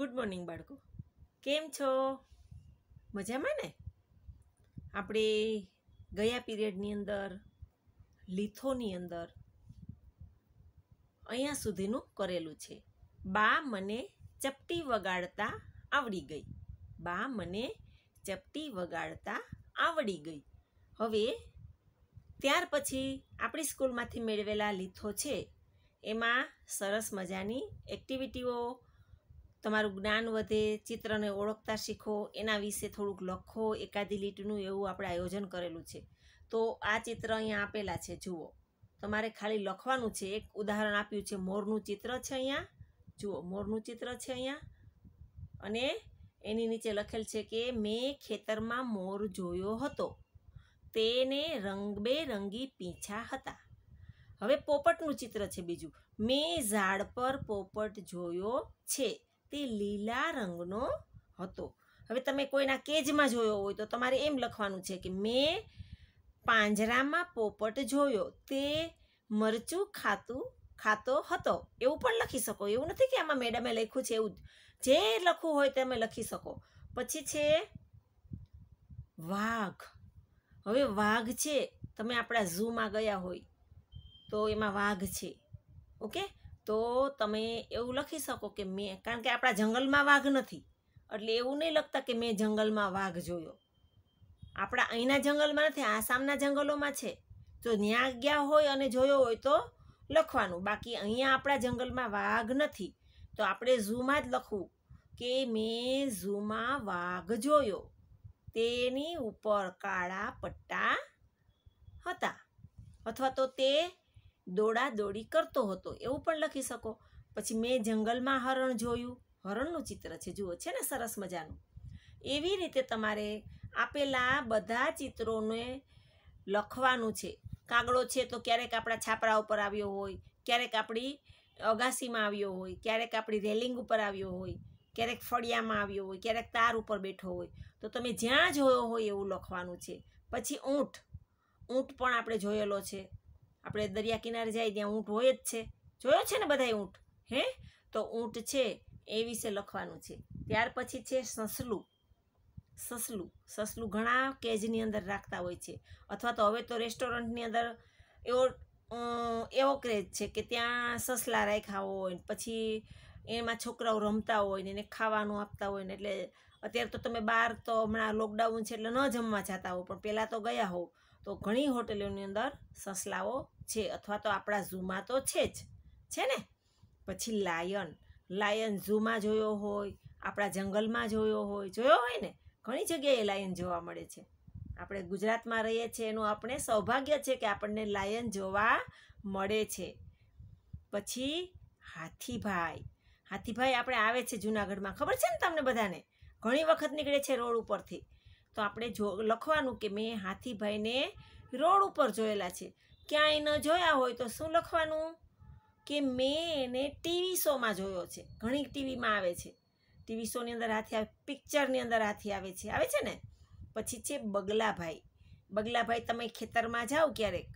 good morning બાળકો કેમ છો મજામાં ને આપણે ગયા પીરિયડની અંદર લીથોની અંદર અહીંયા સુધીનું કરેલું છે બા મને ચપટી વગાડતા આવડી ગઈ બા મને ચપટી વગાડતા આવડી ગઈ હવે ત્યાર પછી આપણી સ્કૂલમાંથી મેળવેલા લીથો છે એમાં સરસ મજાની એક્ટિવિટીઓ તમારું જ્ઞાન વધે ચિત્રને ઓળખતા શીખો એના વિશે થોડુંક લખો એકાદી લીટનું એવું આપણે આયોજન કરેલું છે તો આ ચિત્ર અહીંયા આપેલા છે જુઓ તમારે ખાલી લખવાનું છે એક ઉદાહરણ આપ્યું છે મોરનું ચિત્ર છે અહીંયા જુઓ મોરનું ચિત્ર છે અહીંયા અને એની નીચે લખેલ છે કે મેં ખેતરમાં મોર જોયો હતો તેને રંગબેરંગી પીંછા હતા હવે પોપટનું ચિત્ર છે બીજું મેં ઝાડ પર પોપટ જોયો છે તે લીલા રંગનો હતો હવે તમે કોઈના કેજમાં જોયો હોય તો તમારે એમ લખવાનું છે કે મેં પાંજરામાં પોપટ જોયો તે મરચું ખાતું ખાતો હતો એવું પણ લખી શકો એવું નથી કે આમાં મેડમે લખ્યું છે એવું જે લખવું હોય તમે લખી શકો પછી છે વાઘ હવે વાઘ છે તમે આપણા ઝૂમાં ગયા હોય તો એમાં વાઘ છે ઓકે તો તમે એવું લખી શકો કે મેં કારણ કે આપણા જંગલમાં વાઘ નથી એટલે એવું નહીં લખતા કે મેં જંગલમાં વાઘ જોયો આપણા અહીંના જંગલમાં નથી આસામના જંગલોમાં છે જો ત્યાં ગયા હોય અને જોયો હોય તો લખવાનું બાકી અહીંયા આપણા જંગલમાં વાઘ નથી તો આપણે ઝૂમાં જ લખવું કે મેં ઝૂમાં વાઘ જોયો તેની ઉપર કાળા પટ્ટા હતા અથવા તો તે દોડાદોડી કરતો હતો એવું પણ લખી શકો પછી મેં જંગલમાં હરણ જોયું હરણનું ચિત્ર છે જુઓ છે ને સરસ મજાનું એવી રીતે તમારે આપેલા બધા ચિત્રોને લખવાનું છે કાગળો છે તો ક્યારેક આપણા છાપરા ઉપર આવ્યો હોય ક્યારેક આપણી અગાસીમાં આવ્યો હોય ક્યારેક આપણી રેલિંગ ઉપર આવ્યો હોય ક્યારેક ફળિયામાં આવ્યો હોય ક્યારેક તાર ઉપર બેઠો હોય તો તમે જ્યાં જોયો હોય એવું લખવાનું છે પછી ઊંટ ઊંટ પણ આપણે જોયેલો છે આપણે દરિયા કિનારે જાય ત્યાં ઊંટ હોય જ છે જોયો છે ને બધાય ઊંટ હે તો ઊંટ છે એ વિશે લખવાનું છે ત્યાર પછી છે સસલું સસલું સસલું ઘણા કેજની અંદર રાખતા હોય છે અથવા તો હવે તો રેસ્ટોરન્ટની અંદર એવો એવો ક્રેઝ છે કે ત્યાં સસલા રાખ્યા હોય પછી એમાં છોકરાઓ રમતા હોય ને એને ખાવાનું આપતા હોય ને એટલે અત્યારે તો તમે બહાર તો હમણાં લોકડાઉન છે એટલે ન જમવા જતા હો પણ પહેલાં તો ગયા હોવ તો ઘણી હોટેલોની અંદર સસલાઓ છે અથવા તો આપણા ઝૂમાં તો છે જ છે ને પછી લાયન લાયન ઝૂમાં જોયો હોય આપણા જંગલમાં જોયો હોય જોયો હોય ને ઘણી જગ્યાએ લાયન જોવા મળે છે આપણે ગુજરાતમાં રહીએ છીએ એનું આપણે સૌભાગ્ય છે કે આપણને લાયન જોવા મળે છે પછી હાથીભાઈ હાથીભાઈ આપણે આવે છે જુનાગઢમાં ખબર છે ને તમને બધાને ઘણી વખત નીકળે છે રોડ ઉપરથી તો આપણે જો લખવાનું કે મેં હાથીભાઈને રોડ ઉપર જોયેલા છે ક્યાંય ન જોયા હોય તો શું લખવાનું કે મેં એને ટીવી શોમાં જોયો છે ઘણી ટીવીમાં આવે છે ટીવી શોની અંદર હાથી આવે પિક્ચરની અંદર હાથી આવે છે આવે છે ને પછી છે બગલાભાઈ બગલાભાઈ તમે ખેતરમાં જાઓ ક્યારેક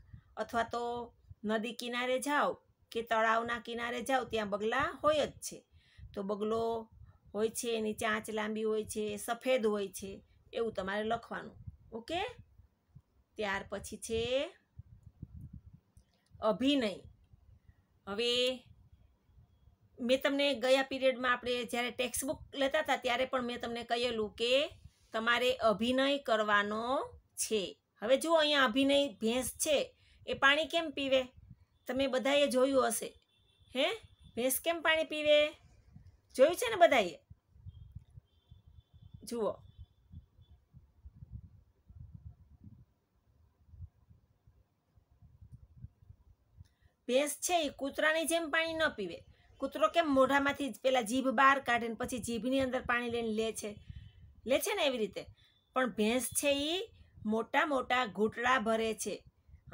અથવા તો નદી કિનારે જાઓ કે તળાવના કિનારે જાઓ ત્યાં બગલા હોય જ છે તો બગલો હોય છે એની ચાંચ લાંબી હોય છે સફેદ હોય છે એવું તમારે લખવાનું ઓકે ત્યાર પછી છે અભિનય હવે મેં તમને ગયા પીરિયડમાં આપણે જ્યારે ટેક્સ્ટ બુક લેતા હતા ત્યારે પણ મેં તમને કહેલું કે તમારે અભિનય કરવાનો છે હવે જુઓ અહીંયા અભિનય ભેંસ છે એ પાણી કેમ પીવે તમે બધાએ જોયું હશે હે ભેંસ કેમ પાણી પીવે જોયું છે ને બધાએ જુઓ ભેંસ છે એ કૂતરાની જેમ પાણી ન પીવે કૂતરો કેમ મોઢામાંથી પેલા જીભ બહાર કાઢે ને પછી જીભની અંદર પાણી લઈને લે છે લે છે ને એવી રીતે પણ ભેંસ છે એ મોટા મોટા ઘૂંટડા ભરે છે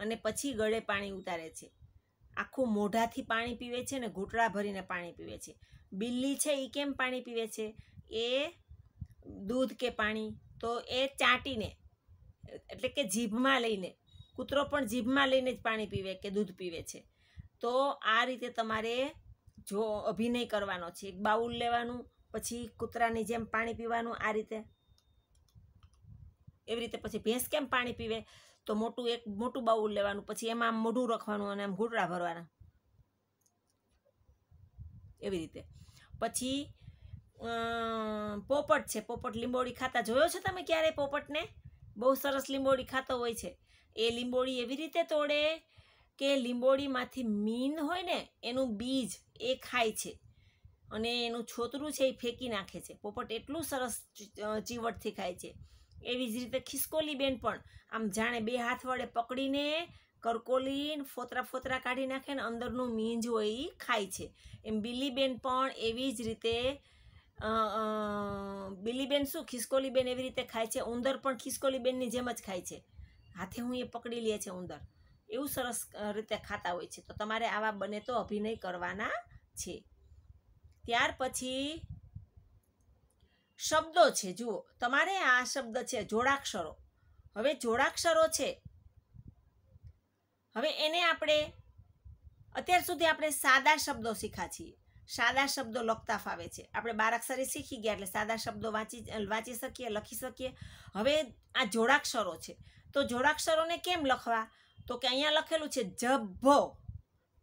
અને પછી ગળે પાણી ઉતારે છે આખું મોઢાથી પાણી પીવે છે ને ઘૂંટડા ભરીને પાણી પીવે છે બિલ્લી છે એ કેમ પાણી પીવે છે એ દૂધ કે પાણી તો એ ચાટીને એટલે કે જીભમાં લઈને કૂતરો પણ જીભમાં લઈને જ પાણી પીવે કે દૂધ પીવે છે તો આ રીતે તમારે જો અભિનય કરવાનો છે એક બાઉલ લેવાનું પછી કૂતરાની જેમ પાણી પીવાનું આ રીતે એવી રીતે પછી ભેંસ કેમ પાણી પીવે તો મોટું એક મોટું બાઉલ લેવાનું પછી એમાં આમ મોઢું રાખવાનું અને આમ ઘૂંટડા ભરવાના એવી રીતે પછી પોપટ છે પોપટ લીંબોળી ખાતા જોયો છો તમે ક્યારેય પોપટને બહુ સરસ લીંબોળી ખાતો હોય છે એ લીંબોળી એવી રીતે તોડે કે લીંબોડીમાંથી મીન હોય ને એનું બીજ એ ખાય છે અને એનું છોતરું છે એ ફેંકી નાખે છે પોપટ એટલું સરસ ચીવટથી ખાય છે એવી જ રીતે ખિસકોલીબેન પણ આમ જાણે બે હાથ વડે પકડીને કરકોલી ફોતરા ફોતરા કાઢી નાખે ને અંદરનું મીંજ હોય એ ખાય છે એમ બિલીબેન પણ એવી જ રીતે બિલીબેન શું ખિસકોલીબેન એવી રીતે ખાય છે ઉંદર પણ ખિસકોલીબેનની જેમ જ ખાય છે હાથે હું એ પકડી લે છે ઉંદર એવું સરસ રીતે ખાતા હોય છે તો તમારે આવા બને તો અભિનય કરવાના છે ત્યાર પછી શબ્દો છે જુઓ તમારે આ શબ્દ છે જોડાક્ષરો હવે જોડાક્ષરો છે હવે એને આપણે અત્યાર સુધી આપણે સાદા શબ્દો શીખ્યા છીએ સાદા શબ્દો લખતા ફાવે છે આપણે બારાક્ષરી શીખી ગયા એટલે સાદા શબ્દો વાંચી વાંચી શકીએ લખી શકીએ હવે આ જોડાક્ષરો છે તો જોડાક્ષરોને કેમ લખવા તો કે અહીંયા લખેલું છે જભ્ભો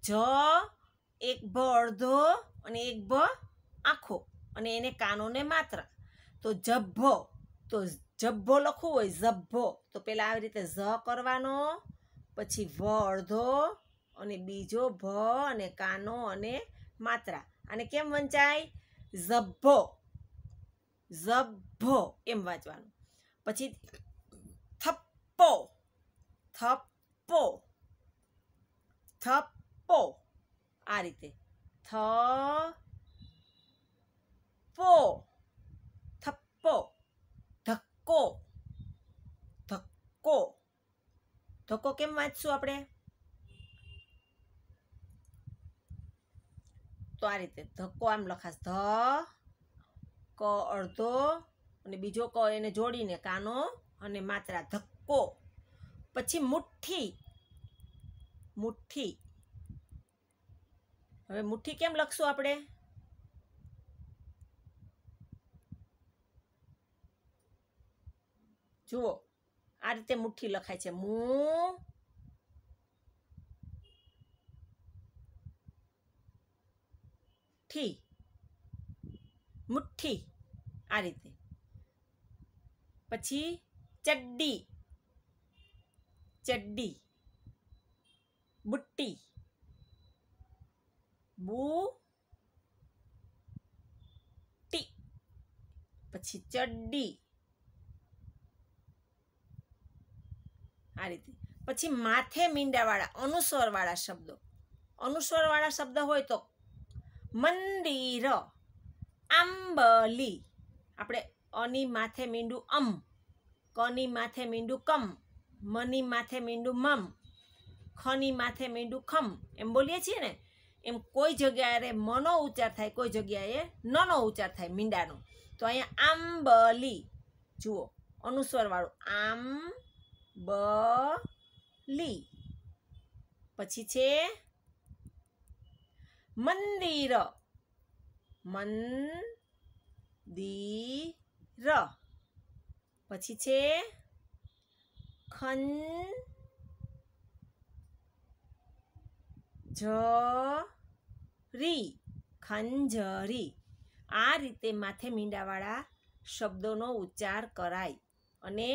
જ એક ભ અડધો અને એક ભ આખો અને એને કાનોને માત્ર તો જભ્ભો તો જભ્ભો લખવું હોય ઝભ્ભો તો પહેલાં આવી રીતે ઝ કરવાનો પછી વ અડધો અને બીજો ભ અને કાનો અને માત્રા અને કેમ વંચાય ઝભ્ભો ઝભ્ભો એમ વાંચવાનું પછી થપ્પો થપ થપ્પો થપ્પો આ રીતે થ પો થપ્પો ધક્કો ધક્કો ધક્કો કેમ વાંચશું આપણે તો આ રીતે ધક્કો આમ લખાશ ધ ક અડધો અને બીજો ક એને જોડીને કાનો અને માત્રા ધક્કો પછી મુઠ્ઠી મુઠ્ઠી હવે મુઠ્ઠી કેમ લખશું આપણે જુઓ આ રીતે મુઠ્ઠી લખાય છે મુ ઠી મુઠ્ઠી આ રીતે પછી ચડ્ડી ચડ્ડી બુટ્ટી બુ ટી પછી ચડ્ડી આ રીતે પછી માથે મીંડાવાળા અનુસ્વરવાળા શબ્દો અનુસ્વરવાળા શબ્દ હોય તો મંદિર આંબલી આપણે અની માથે મીંડું અમ કની માથે મીંડું કમ મની માથે મીંડું મમ ખની માથે મીંડું ખમ એમ બોલીએ છીએ ને એમ કોઈ જગ્યાએ મનો ઉચ્ચાર થાય કોઈ જગ્યાએ નનો ઉચ્ચાર થાય મીંડાનો તો અહીંયા આંબલી જુઓ અનુસ્વરવાળું આમ બ લી પછી છે મંદિર મન દી ર પછી છે ખન જરી ખંજરી આ રીતે માથે મીંડાવાળા શબ્દોનો ઉચ્ચાર કરાય અને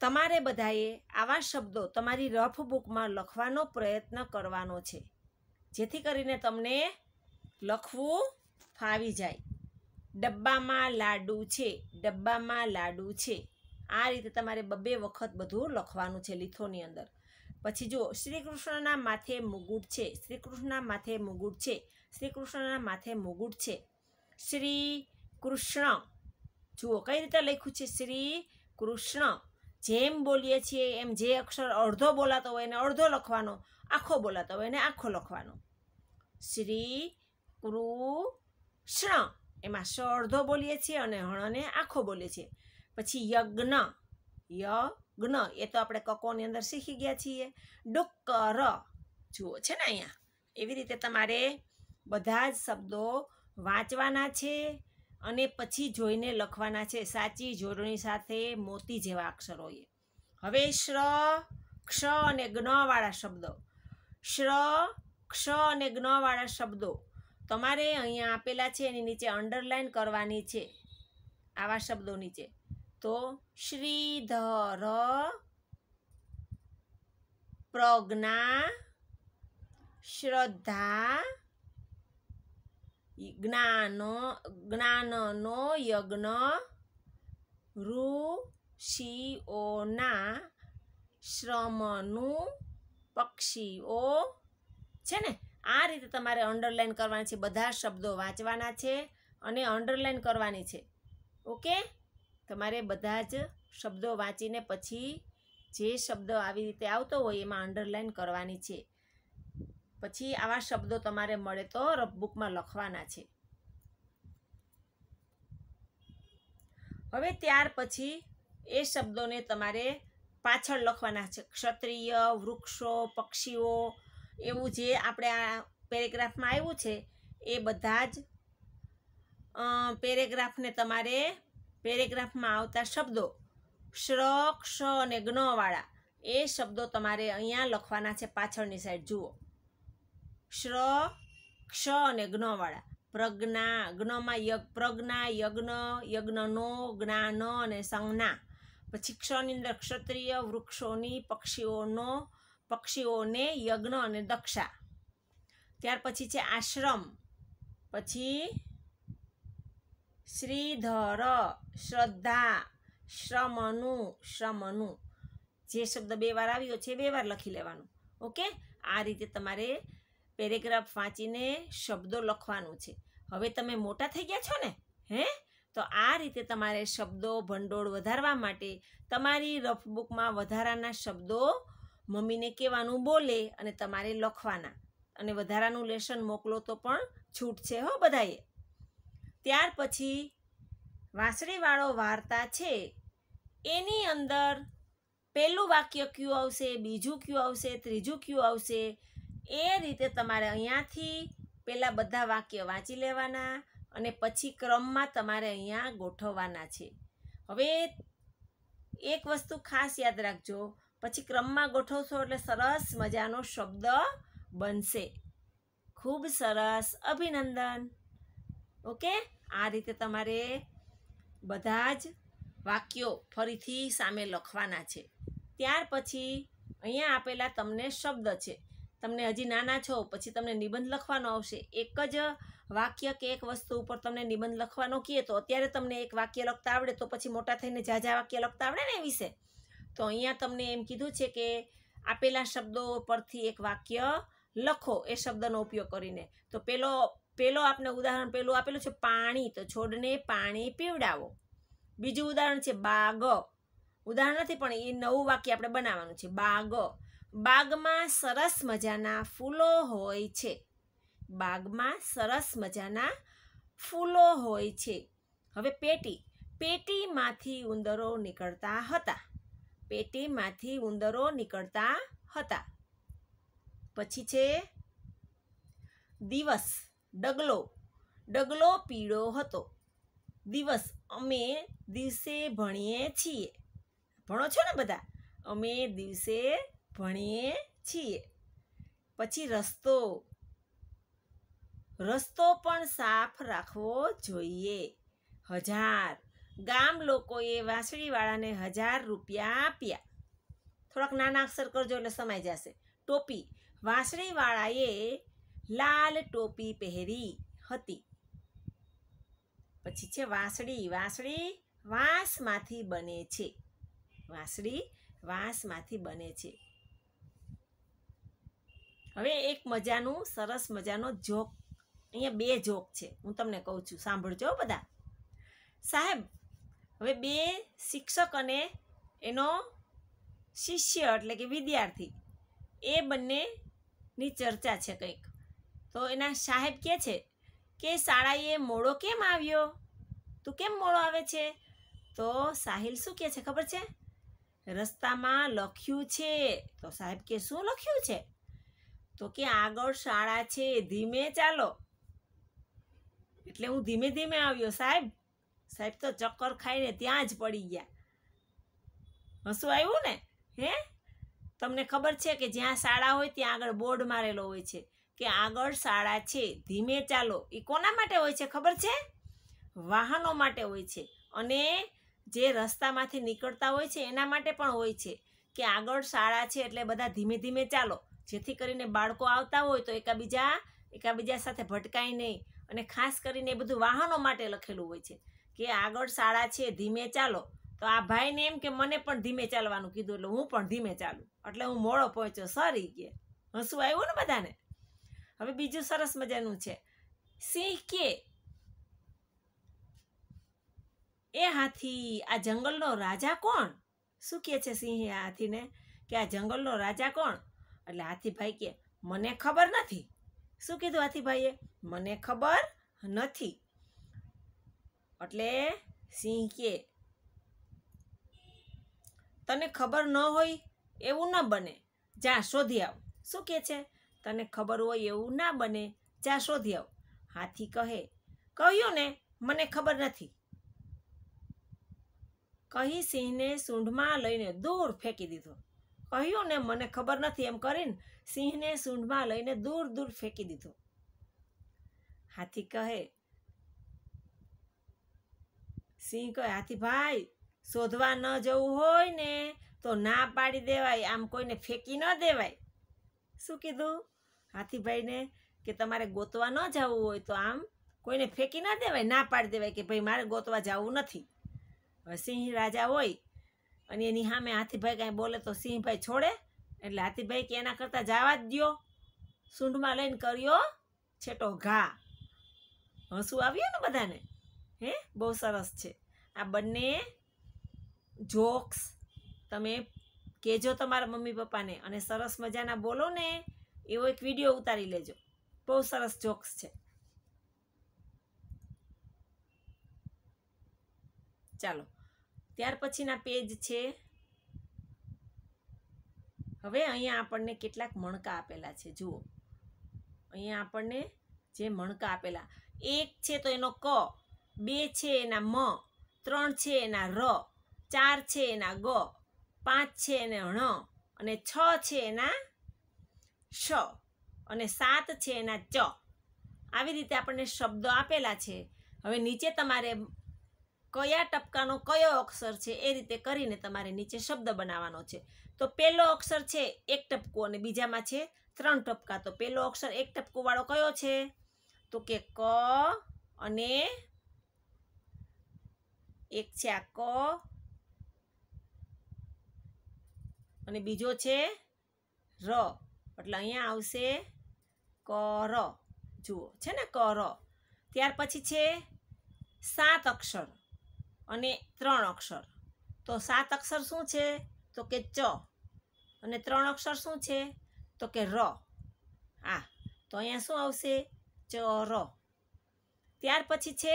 તમારે બધાએ આવા શબ્દો તમારી રફ બુકમાં લખવાનો પ્રયત્ન કરવાનો છે જેથી કરીને તમને લખવું ફાવી જાય ડબ્બામાં લાડુ છે ડબ્બામાં લાડુ છે આ રીતે તમારે બબ્બે વખત બધું લખવાનું છે લીથોની અંદર પછી જુઓ શ્રી કૃષ્ણના માથે મુગુટ છે શ્રી કૃષ્ણના માથે મુગુટ છે શ્રી કૃષ્ણના માથે મુગુટ છે શ્રી કૃષ્ણ જુઓ કઈ રીતે લખ્યું છે શ્રી કૃષ્ણ જેમ બોલીએ છીએ એમ જે અક્ષર અડધો બોલાતો હોય એને અડધો લખવાનો આખો બોલાતો હોય એને આખો લખવાનો શ્રી કૃષ્ણ એમાં સ અડધો બોલીએ છીએ અને હણને આખો બોલીએ છીએ પછી યજ્ઞ યજ્ઞ એ તો આપણે કકોની અંદર શીખી ગયા છીએ ડુક્કર જુઓ છે ને અહીંયા એવી રીતે તમારે બધા જ શબ્દો વાંચવાના છે અને પછી જોઈને લખવાના છે સાચી જોડણી સાથે મોતી જેવા અક્ષરોએ હવે શ્ર ક્ષ અને જ્ઞવાળા શબ્દો શ્ર ક્ષ અને જ્ઞવાળા શબ્દો તમારે અહીંયા આપેલા છે એની નીચે અંડરલાઇન કરવાની છે આવા શબ્દો નીચે તો શ્રીધર પ્રજ્ઞા શ્રદ્ધા જ્ઞાનો જ્ઞાનનો યજ્ઞ ઋષિઓના શ્રમનું પક્ષીઓ છે ને આ રીતે તમારે અંડરલાઈન કરવાની છે બધા શબ્દો વાંચવાના છે અને અંડરલાઈન કરવાની છે ઓકે તમારે બધા જ શબ્દો વાંચીને પછી જે શબ્દ આવી રીતે આવતો હોય એમાં અંડરલાઇન કરવાની છે પછી આવા શબ્દો તમારે મળે તો રફબુકમાં લખવાના છે હવે ત્યાર પછી એ શબ્દોને તમારે પાછળ લખવાના છે ક્ષત્રિય વૃક્ષો પક્ષીઓ એવું જે આપણે આ પેરેગ્રાફમાં આવ્યું છે એ બધા જ પેરેગ્રાફને તમારે પેરેગ્રાફમાં આવતા શબ્દો શ્ર ક્ષ અને જ્ઞવાળા એ શબ્દો તમારે અહીંયા લખવાના છે પાછળની સાઈડ જુઓ શ્ર ક્ષ અને જ્ઞવાળા પ્રજ્ઞા જ્ઞમાં યજ્ઞ પ્રજ્ઞા યજ્ઞ યજ્ઞનો જ્ઞાન અને સંજ્ઞા પછી ક્ષની અંદર ક્ષત્રિય વૃક્ષોની પક્ષીઓનો પક્ષીઓને યજ્ઞ અને દક્ષા ત્યાર પછી છે આશ્રમ પછી શ્રીધર શ્રદ્ધા શ્રમનું શ્રમનું જે શબ્દ બે વાર આવ્યો છે બે વાર લખી લેવાનું ઓકે આ રીતે તમારે પેરેગ્રાફ વાંચીને શબ્દો લખવાનું છે હવે તમે મોટા થઈ ગયા છો ને હે તો આ રીતે તમારે શબ્દો ભંડોળ વધારવા માટે તમારી રફબુકમાં વધારાના શબ્દો મમ્મીને કહેવાનું બોલે અને તમારે લખવાના અને વધારાનું લેશન મોકલો તો પણ છૂટ છે હો બધાએ ત્યાર પછી વાંસળીવાળો વાર્તા છે એની અંદર પહેલું વાક્ય ક્યુ આવશે બીજું ક્યુ આવશે ત્રીજું ક્યુ આવશે એ રીતે તમારે અહીંયાથી પહેલાં બધા વાક્ય વાંચી લેવાના અને પછી ક્રમમાં તમારે અહીંયા ગોઠવવાના છે હવે એક વસ્તુ ખાસ યાદ રાખજો પછી ક્રમમાં ગોઠવશો એટલે સરસ મજાનો શબ્દ બનશે ખૂબ સરસ અભિનંદન ઓકે આ રીતે તમારે બધા જ વાક્યો ફરીથી સામે લખવાના છે ત્યાર પછી અહીંયા આપેલા તમને શબ્દ છે તમને હજી નાના છો પછી તમને નિબંધ લખવાનો આવશે એક જ વાક્ય કે એક વસ્તુ ઉપર તમને નિબંધ લખવાનો કહીએ તો અત્યારે તમને એક વાક્ય લખતા આવડે તો પછી મોટા થઈને ઝાઝા વાક્ય લખતા આવડે ને એ વિશે તો અહીંયા તમને એમ કીધું છે કે આપેલા શબ્દો પરથી એક વાક્ય લખો એ શબ્દનો ઉપયોગ કરીને તો પેલો પેલો આપને ઉદાહરણ પેલું આપેલું છે પાણી તો છોડને પાણી પીવડાવો બીજું ઉદાહરણ છે બાગ ઉદાહરણ નથી પણ એ નવું વાક્ય આપણે બનાવવાનું છે બાગ બાગમાં સરસ મજાના ફૂલો હોય છે બાગમાં સરસ મજાના ફૂલો હોય છે હવે પેટી પેટીમાંથી ઉંદરો નીકળતા હતા પેટીમાંથી ઉંદરો નીકળતા હતા પછી છે દિવસ ડગલો ડગલો પીળો હતો દિવસ અમે દિવસે ભણીએ છીએ ભણો છો ને બધા અમે દિવસે ભણીએ છીએ પછી રસ્તો રસ્તો પણ સાફ રાખવો જોઈએ હજાર ગામ લોકોએ વાંસળીવાળાને હજાર રૂપિયા આપ્યા થોડાક નાના અક્ષર કરજો એટલે સમાઈ જશે ટોપી વાંસળીવાળાએ લાલ ટોપી પહેરી હતી પછી છે વાંસળી વાંસળી વાંસમાંથી બને છે વાંસળી વાંસમાંથી બને છે હવે એક મજાનું સરસ મજાનો જોક અહીંયા બે જોક છે હું તમને કહું છું સાંભળજો બધા સાહેબ હવે બે શિક્ષક અને એનો શિષ્ય એટલે કે વિદ્યાર્થી એ બંનેની ચર્ચા છે કંઈક તો એના સાહેબ કહે છે કે શાળાએ મોડો કેમ આવ્યો તું કેમ મોડો આવે છે તો સાહિલ શું કહે છે ખબર છે રસ્તામાં લખ્યું છે તો સાહેબ કે શું લખ્યું છે તો કે આગળ શાળા છે ધીમે ચાલો એટલે હું ધીમે ધીમે આવ્યો સાહેબ સાહેબ તો ચક્કર ખાઈને ત્યાં જ પડી ગયા હશું આવ્યું ને હે તમને ખબર છે કે જ્યાં શાળા હોય ત્યાં આગળ બોર્ડ મારેલો હોય છે કે આગળ શાળા છે ધીમે ચાલો એ કોના માટે હોય છે ખબર છે વાહનો માટે હોય છે અને જે રસ્તામાંથી નીકળતા હોય છે એના માટે પણ હોય છે કે આગળ શાળા છે એટલે બધા ધીમે ધીમે ચાલો જેથી કરીને બાળકો આવતા હોય તો એકાબીજા એકાબીજા સાથે ભટકાય નહીં અને ખાસ કરીને એ બધું વાહનો માટે લખેલું હોય છે કે આગળ શાળા છે ધીમે ચાલો તો આ ભાઈને એમ કે મને પણ ધીમે ચાલવાનું કીધું એટલે હું પણ ધીમે ચાલું એટલે હું મોડો પહોંચ્યો સરી કે હસું આવ્યું ને બધાને હવે બીજું સરસ મજાનું છે સિંહ કે એ હાથી આ જંગલનો રાજા કોણ શું કહે છે સિંહ આ હાથીને કે આ જંગલનો રાજા કોણ એટલે હાથીભાઈ કે મને ખબર નથી શું કીધું હાથીભાઈએ મને ખબર નથી એટલે સિંહ કે તને ખબર ન હોય એવું ન બને જા શોધી આવ શું કહે છે તને ખબર હોય એવું ના બને જા શોધી આવ હાથી કહે કહ્યું ને મને ખબર નથી કહી સિંહને સૂંઢમાં લઈને દૂર ફેંકી દીધો કહ્યું ને મને ખબર નથી એમ કરીને સિંહને સૂંઢમાં લઈને દૂર દૂર ફેંકી દીધો હાથી કહે સિંહ કહે હાથી ભાઈ શોધવા ન જવું હોય ને તો ના પાડી દેવાય આમ કોઈને ફેંકી ન દેવાય શું કીધું હાથીભાઈને કે તમારે ગોતવા ન જવું હોય તો આમ કોઈને ફેંકી ના દેવાય ના પાડી દેવાય કે ભાઈ મારે ગોતવા જવું નથી હવે સિંહ રાજા હોય અને એની સામે હાથીભાઈ કાંઈ બોલે તો સિંહભાઈ છોડે એટલે હાથીભાઈ કે એના કરતાં જવા જ દો સૂંઢમાં લઈને કર્યો છેટો ઘા હસવું આવ્યું ને બધાને હે બહુ સરસ છે આ બંને જોક્સ તમે કહેજો તમારા મમ્મી પપ્પાને અને સરસ મજાના બોલો ને એવો એક વિડીયો ઉતારી લેજો બહુ સરસ જોક્સ છે ચાલો ત્યાર પછીના પેજ છે હવે અહીંયા આપણને કેટલાક મણકા આપેલા છે જુઓ અહીંયા આપણને જે મણકા આપેલા એક છે તો એનો ક બે છે એના મ ત્રણ છે એના ર ચાર છે એના ગ પાંચ છે એને ણ અને છ છે એના શ અને સાત છે એના ચ આવી રીતે આપણને શબ્દો આપેલા છે હવે નીચે તમારે કયા ટપકાનો કયો અક્ષર છે એ રીતે કરીને તમારે નીચે શબ્દ બનાવવાનો છે તો પહેલો અક્ષર છે એક ટપકો અને બીજામાં છે ત્રણ ટપકા તો પહેલો અક્ષર એક ટપકો વાળો કયો છે તો કે ક અને એક છે આ ક અને બીજો છે ર એટલે અહીંયા આવશે કર જુઓ છે ને કર ત્યાર પછી છે સાત અક્ષર અને ત્રણ અક્ષર તો સાત અક્ષર શું છે તો કે ચ અને ત્રણ અક્ષર શું છે તો કે ર આ તો અહીંયા શું આવશે ચ ર ત્યાર પછી છે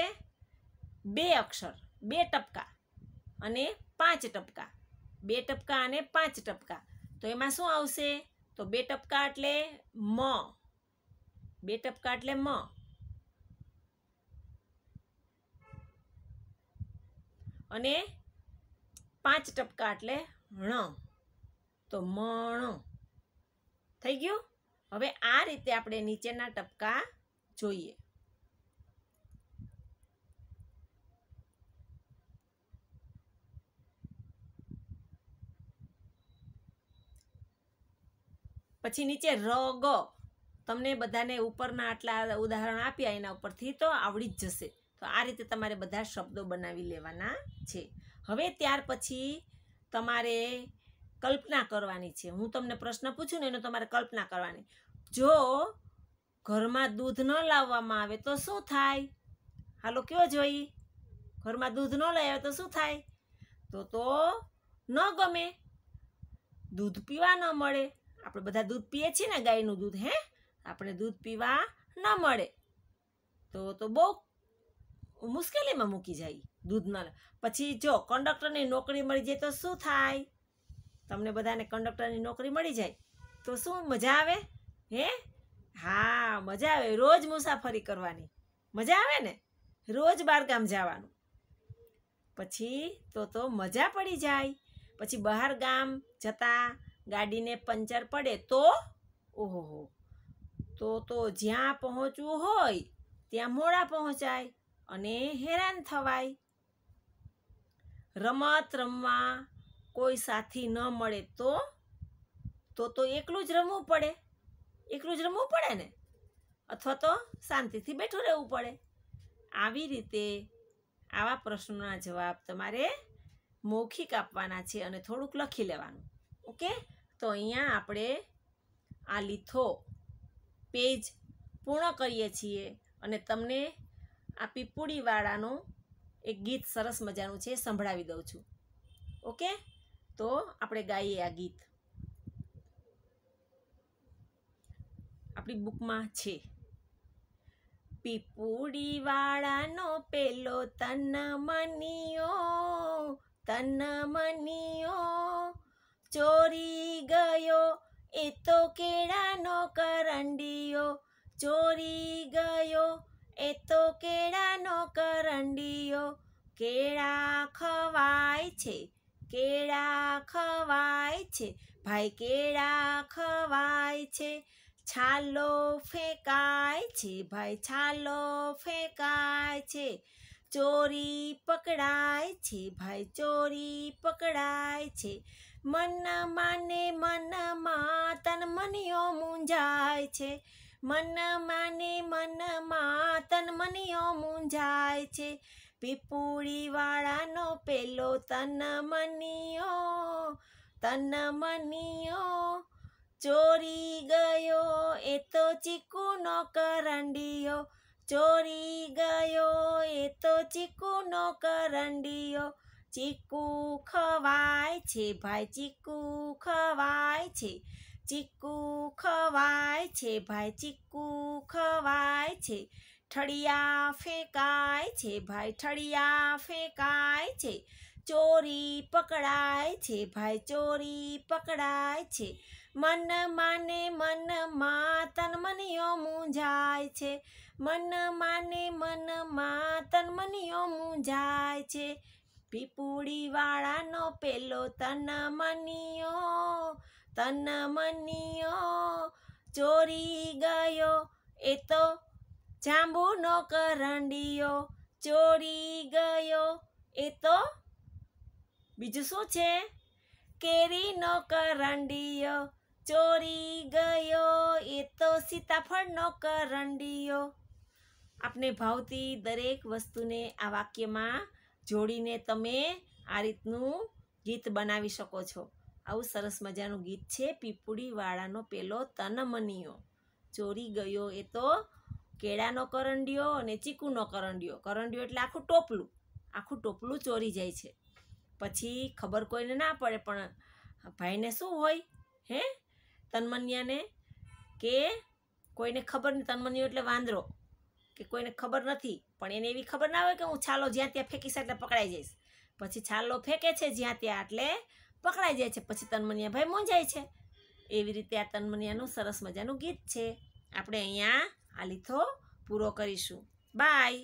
બે અક્ષર બે ટપકા અને પાંચ ટપકા બે ટપકા અને પાંચ ટપકા તો એમાં શું આવશે તો બે ટપકા એટલે મ બે ટપકા એટલે મ અને પાંચ ટપકા એટલે ણ તો મણ થઈ ગયું હવે આ રીતે આપણે નીચેના ટપકા જોઈએ પછી નીચે ર ગ તમને બધાને ઉપરના આટલા ઉદાહરણ આપ્યા એના ઉપરથી તો આવડી જ જશે તો આ રીતે તમારે બધા શબ્દો બનાવી લેવાના છે હવે ત્યાર પછી તમારે કલ્પના કરવાની છે હું તમને પ્રશ્ન પૂછું ને એનો તમારે કલ્પના કરવાની જો ઘરમાં દૂધ ન લાવવામાં આવે તો શું થાય હાલો કયો જોઈ ઘરમાં દૂધ ન લઈ આવે તો શું થાય તો તો ન ગમે દૂધ પીવા ન મળે આપણે બધા દૂધ પીએ છીએ ને ગાયનું દૂધ હે આપણે દૂધ પીવા ન મળે તો તો બહુ મુશ્કેલીમાં મૂકી જાય દૂધ પછી જો કંડક્ટરની નોકરી મળી જાય તો શું થાય તમને બધાને કંડક્ટરની નોકરી મળી જાય તો શું મજા આવે હે હા મજા આવે રોજ મુસાફરી કરવાની મજા આવે ને રોજ બહારગામ જવાનું પછી તો તો મજા પડી જાય પછી બહાર ગામ જતાં ગાડીને પંચર પડે તો ઓહો તો તો જ્યાં પહોંચવું હોય ત્યાં મોડા પહોંચાય અને હેરાન થવાય રમત રમવા કોઈ સાથી ન મળે તો તો તો એકલું જ રમવું પડે એકલું જ રમવું પડે ને અથવા તો શાંતિથી બેઠું રહેવું પડે આવી રીતે આવા પ્રશ્નોના જવાબ તમારે મૌખિક આપવાના છે અને થોડુંક લખી લેવાનું ઓકે તો અહીંયા આપણે આ લીથો પેજ પૂર્ણ કરીએ છીએ અને તમને આ પીપુડીવાળાનું એક ગીત સરસ મજાનું છે સંભળાવી દઉં છું ઓકે તો આપણે ગાઈએ આ ગીત આપણી બુકમાં છે પીપુડીવાળાનો પેલો તન મનિયો તન મનિયો ચોરી ગયો એ તો કેળાનો કરંડીયો ચોરી ગયો એ તો કેળાનો કરંડીયો કેળા ખવાય છે કેળા ખવાય છે ભાઈ કેળા ખવાય છે છાલો ફેંકાય છે ભાઈ છાલો ફેંકાય છે ચોરી પકડાય છે ભાઈ ચોરી પકડાય છે મન માને મનમાં માં તન મનીઓ મૂંઝાય છે મન માને મનમાં માં તન મનીઓ મૂંઝાય છે પીપુડી વાળાનો પેલો તન મનીઓ તન મનીઓ ચોરી ગયો એ તો ચીકુનો કરંડિયો ચોરી ગયો એ તો ચીકુનો કરંડિયો ચીકુ ખવાય છે ભાઈ ચીકુ ખવાય છે ચીકુ ખવાય છે ભાઈ ચીકુ ખવાય છે ઠળિયા ફેંકાય છે ભાઈ ઠળિયા ફેંકાય છે ચોરી પકડાય છે ભાઈ ચોરી પકડાય છે મન માને મન મા તન મનિયો મૂંઝાય છે મન માને મન મા તન મનિયો મૂંઝાય છે પીપુડી વાળાનો પેલો તન મનિયો તન મનિયો ચોરી ગયો એ તો જાંબુનો કરંડિયો ચોરી ગયો એ તો બીજું શું છે કેરીનો કરંડિયો ચોરી ગયો એ તો સીતાફળનો કરંડિયો આપને ભાવતી દરેક વસ્તુને આ વાક્યમાં જોડીને તમે આ રીતનું ગીત બનાવી શકો છો આવું સરસ મજાનું ગીત છે પીપળીવાળાનો પેલો તનમનીયો ચોરી ગયો એ તો કેળાનો કરંડિયો અને ચીકુનો કરંડિયો કરંડિયો એટલે આખું ટોપલું આખું ટોપલું ચોરી જાય છે પછી ખબર કોઈને ના પડે પણ ભાઈને શું હોય હે તનમનિયાને કે કોઈને ખબર નહીં તન્મન્યો એટલે વાંદરો કે કોઈને ખબર નથી પણ એને એવી ખબર ના હોય કે હું છાલો જ્યાં ત્યાં ફેંકીશ એટલે પકડાઈ જઈશ પછી છાલો ફેંકે છે જ્યાં ત્યાં એટલે પકડાઈ જાય છે પછી તનમનિયા ભાઈ મોંજાય છે એવી રીતે આ તનમનિયાનું સરસ મજાનું ગીત છે આપણે અહીંયા આ લીથો પૂરો કરીશું બાય